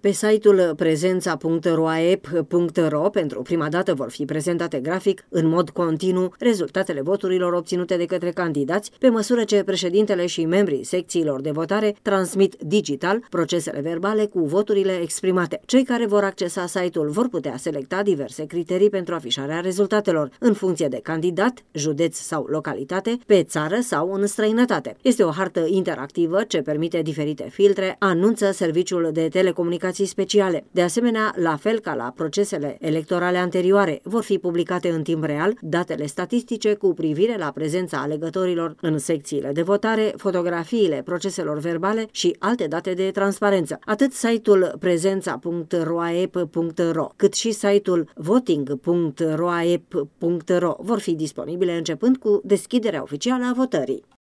Pe site-ul prezența.roaep.ro pentru prima dată vor fi prezentate grafic în mod continuu rezultatele voturilor obținute de către candidați pe măsură ce președintele și membrii secțiilor de votare transmit digital procesele verbale cu voturile exprimate. Cei care vor accesa site-ul vor putea selecta diverse criterii pentru afișarea rezultatelor în funcție de candidat, județ sau localitate, pe țară sau în străinătate. Este o hartă interactivă ce permite diferite filtre, anunță serviciul de telecomunicații convocații speciale. De asemenea, la fel ca la procesele electorale anterioare, vor fi publicate în timp real datele statistice cu privire la prezența alegătorilor în secțiile de votare, fotografiile proceselor verbale și alte date de transparență. Atât site-ul prezența.roaep.ro cât și site-ul voting.roaep.ro vor fi disponibile începând cu deschiderea oficială a votării.